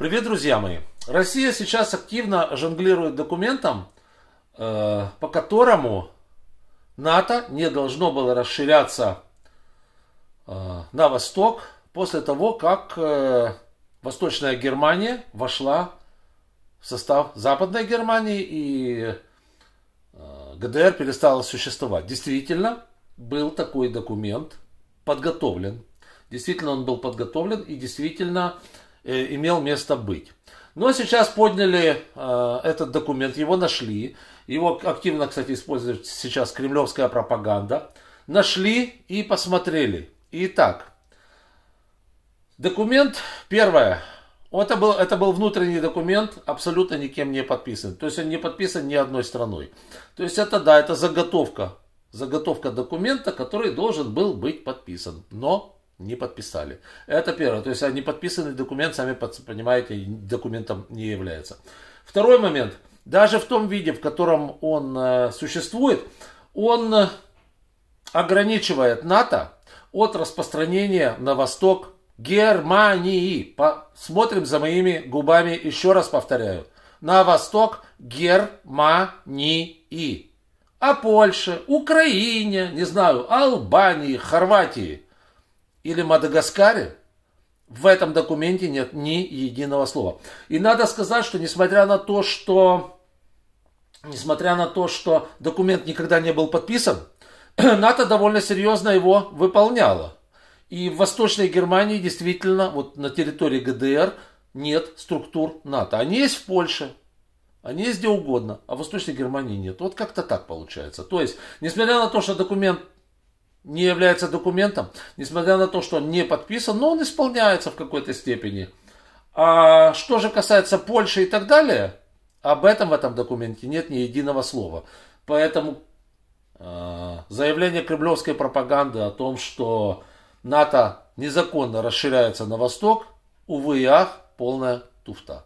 Привет, друзья мои! Россия сейчас активно жонглирует документом, э, по которому НАТО не должно было расширяться э, на восток после того, как э, Восточная Германия вошла в состав Западной Германии и ГДР перестала существовать. Действительно, был такой документ подготовлен. Действительно, он был подготовлен и действительно Э, имел место быть. Но сейчас подняли э, этот документ, его нашли. Его активно, кстати, использует сейчас кремлевская пропаганда. Нашли и посмотрели. Итак, документ первое. Это был, это был внутренний документ, абсолютно никем не подписан. То есть он не подписан ни одной страной. То есть это да, это заготовка. Заготовка документа, который должен был быть подписан. Но не подписали. Это первое. То есть они подписанный документ, сами понимаете, документом не является. Второй момент. Даже в том виде, в котором он э, существует, он э, ограничивает НАТО от распространения на восток Германии. Посмотрим за моими губами, еще раз повторяю. На восток Германии. А Польше, Украине, не знаю, Албании, Хорватии – или Мадагаскаре, в этом документе нет ни единого слова. И надо сказать, что несмотря на то, что, несмотря на то, что документ никогда не был подписан, НАТО довольно серьезно его выполняло. И в Восточной Германии действительно, вот на территории ГДР нет структур НАТО. Они есть в Польше, они есть где угодно, а в Восточной Германии нет. Вот как-то так получается. То есть, несмотря на то, что документ не является документом, несмотря на то, что он не подписан, но он исполняется в какой-то степени. А что же касается Польши и так далее, об этом в этом документе нет ни единого слова. Поэтому э, заявление кремлевской пропаганды о том, что НАТО незаконно расширяется на восток, увы и ах, полная туфта.